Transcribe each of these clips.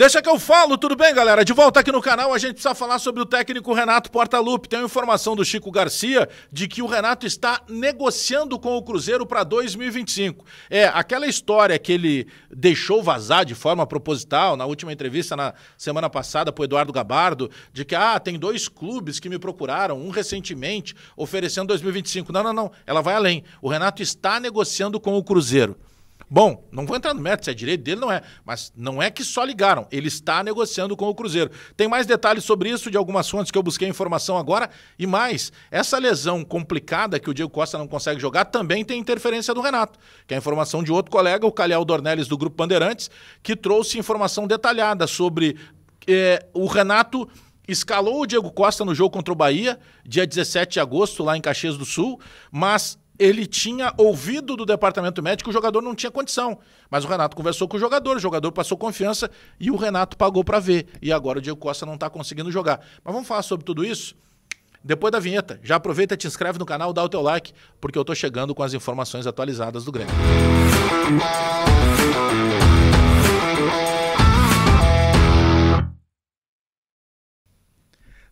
Deixa que eu falo, tudo bem, galera? De volta aqui no canal, a gente precisa falar sobre o técnico Renato Portaluppi. Tem uma informação do Chico Garcia de que o Renato está negociando com o Cruzeiro para 2025. É, aquela história que ele deixou vazar de forma proposital na última entrevista na semana passada para o Eduardo Gabardo, de que, ah, tem dois clubes que me procuraram, um recentemente, oferecendo 2025. Não, não, não, ela vai além. O Renato está negociando com o Cruzeiro. Bom, não vou entrar no mérito se é direito dele, não é. Mas não é que só ligaram, ele está negociando com o Cruzeiro. Tem mais detalhes sobre isso de algumas fontes que eu busquei informação agora. E mais, essa lesão complicada que o Diego Costa não consegue jogar também tem interferência do Renato, que é a informação de outro colega, o Calhau Dornelles, do Grupo Bandeirantes, que trouxe informação detalhada sobre eh, o Renato escalou o Diego Costa no jogo contra o Bahia, dia 17 de agosto, lá em Caxias do Sul, mas ele tinha ouvido do departamento médico que o jogador não tinha condição. Mas o Renato conversou com o jogador, o jogador passou confiança e o Renato pagou para ver. E agora o Diego Costa não está conseguindo jogar. Mas vamos falar sobre tudo isso depois da vinheta. Já aproveita, te inscreve no canal, dá o teu like, porque eu tô chegando com as informações atualizadas do Grêmio.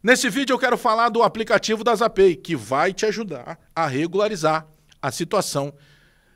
Nesse vídeo eu quero falar do aplicativo da Zapay, que vai te ajudar a regularizar a situação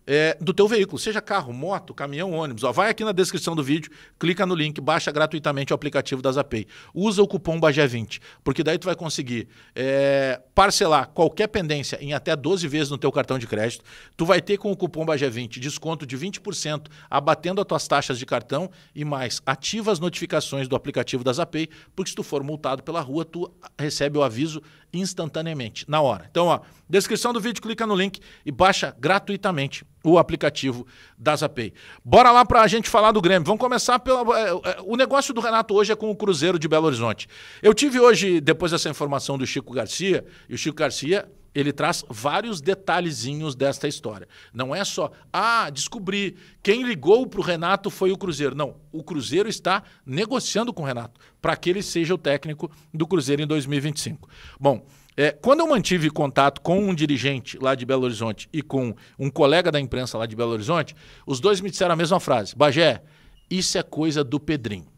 é, do teu veículo, seja carro, moto, caminhão, ônibus. Ó, vai aqui na descrição do vídeo, clica no link, baixa gratuitamente o aplicativo da Zapay. Usa o cupom bage 20 porque daí tu vai conseguir é, parcelar qualquer pendência em até 12 vezes no teu cartão de crédito. Tu vai ter com o cupom bage 20 desconto de 20%, abatendo as tuas taxas de cartão e mais, ativa as notificações do aplicativo da Zapay, porque se tu for multado pela rua, tu recebe o aviso instantaneamente, na hora. Então, ó, descrição do vídeo, clica no link e baixa gratuitamente o aplicativo da Zapay. Bora lá para a gente falar do Grêmio. Vamos começar pelo... É, é, o negócio do Renato hoje é com o Cruzeiro de Belo Horizonte. Eu tive hoje, depois dessa informação do Chico Garcia, e o Chico Garcia ele traz vários detalhezinhos desta história. Não é só, ah, descobri, quem ligou para o Renato foi o Cruzeiro. Não, o Cruzeiro está negociando com o Renato para que ele seja o técnico do Cruzeiro em 2025. Bom, é, quando eu mantive contato com um dirigente lá de Belo Horizonte e com um colega da imprensa lá de Belo Horizonte, os dois me disseram a mesma frase: Bagé, isso é coisa do Pedrinho.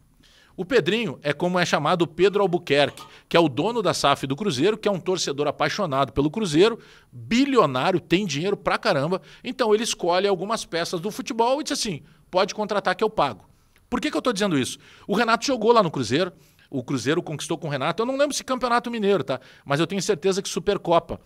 O Pedrinho é como é chamado Pedro Albuquerque, que é o dono da SAF do Cruzeiro, que é um torcedor apaixonado pelo Cruzeiro, bilionário, tem dinheiro pra caramba. Então ele escolhe algumas peças do futebol e diz assim: pode contratar que eu pago. Por que, que eu estou dizendo isso? O Renato jogou lá no Cruzeiro, o Cruzeiro conquistou com o Renato. Eu não lembro se Campeonato Mineiro, tá? Mas eu tenho certeza que Supercopa.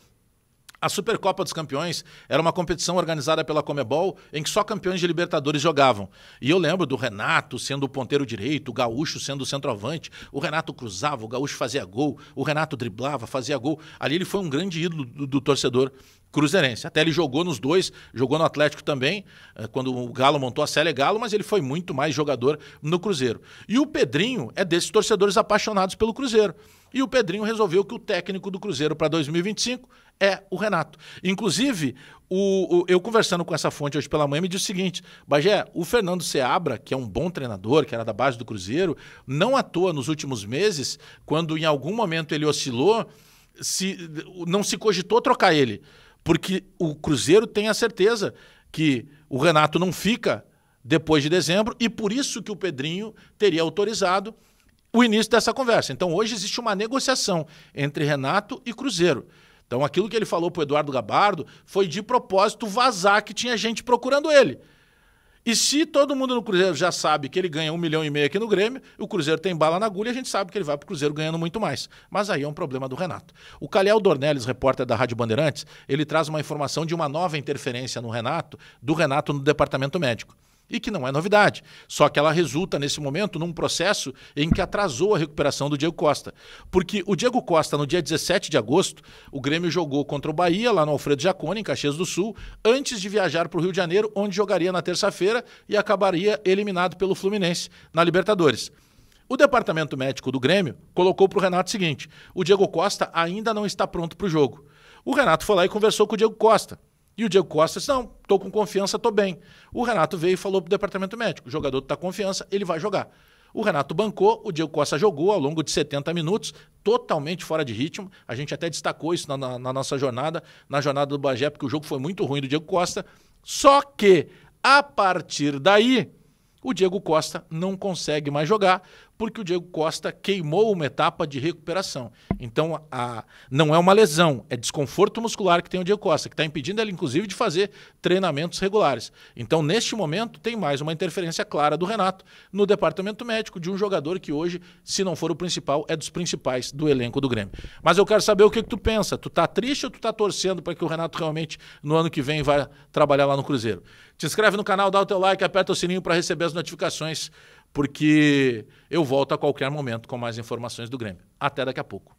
A Supercopa dos Campeões era uma competição organizada pela Comebol em que só campeões de Libertadores jogavam. E eu lembro do Renato sendo o ponteiro direito, o Gaúcho sendo o centroavante. O Renato cruzava, o Gaúcho fazia gol, o Renato driblava, fazia gol. Ali ele foi um grande ídolo do, do torcedor Cruzeirense. Até ele jogou nos dois, jogou no Atlético também, eh, quando o Galo montou a Célia Galo, mas ele foi muito mais jogador no Cruzeiro. E o Pedrinho é desses torcedores apaixonados pelo Cruzeiro. E o Pedrinho resolveu que o técnico do Cruzeiro para 2025 é o Renato. Inclusive, o, o, eu conversando com essa fonte hoje pela manhã, me disse o seguinte: Bagé, o Fernando Seabra, que é um bom treinador, que era da base do Cruzeiro, não à toa nos últimos meses, quando em algum momento ele oscilou, se, não se cogitou trocar ele. Porque o Cruzeiro tem a certeza que o Renato não fica depois de dezembro e por isso que o Pedrinho teria autorizado o início dessa conversa. Então hoje existe uma negociação entre Renato e Cruzeiro. Então aquilo que ele falou para Eduardo Gabardo foi de propósito vazar que tinha gente procurando ele. E se todo mundo no Cruzeiro já sabe que ele ganha um milhão e meio aqui no Grêmio, o Cruzeiro tem bala na agulha e a gente sabe que ele vai para o Cruzeiro ganhando muito mais. Mas aí é um problema do Renato. O Calhau Dornelles, repórter da Rádio Bandeirantes, ele traz uma informação de uma nova interferência no Renato, do Renato no departamento médico e que não é novidade. Só que ela resulta, nesse momento, num processo em que atrasou a recuperação do Diego Costa. Porque o Diego Costa, no dia 17 de agosto, o Grêmio jogou contra o Bahia, lá no Alfredo Jaconi, em Caxias do Sul, antes de viajar para o Rio de Janeiro, onde jogaria na terça-feira e acabaria eliminado pelo Fluminense na Libertadores. O departamento médico do Grêmio colocou para o Renato o seguinte: o Diego Costa ainda não está pronto para o jogo. O Renato foi lá e conversou com o Diego Costa. E o Diego Costa disse: não, estou com confiança, estou bem. O Renato veio e falou para o departamento médico: o jogador está com confiança, ele vai jogar. O Renato bancou, o Diego Costa jogou ao longo de 70 minutos, totalmente fora de ritmo. A gente até destacou isso na, na, na nossa jornada, na jornada do Bagé, porque o jogo foi muito ruim do Diego Costa. Só que, a partir daí, o Diego Costa não consegue mais jogar, porque o Diego Costa queimou uma etapa de recuperação. Então, a, não é uma lesão, é desconforto muscular que tem o Diego Costa, que está impedindo ele, inclusive, de fazer treinamentos regulares. Então, neste momento, tem mais uma interferência clara do Renato no departamento médico de um jogador que hoje, se não for o principal, é dos principais do elenco do Grêmio. Mas eu quero saber o que, que tu pensa. Tu tá triste ou tu tá torcendo para que o Renato realmente, no ano que vem, vá trabalhar lá no Cruzeiro? Te inscreve no canal, dá o teu like, aperta o sininho para receber as notificações porque eu volto a qualquer momento com mais informações do Grêmio. Até daqui a pouco.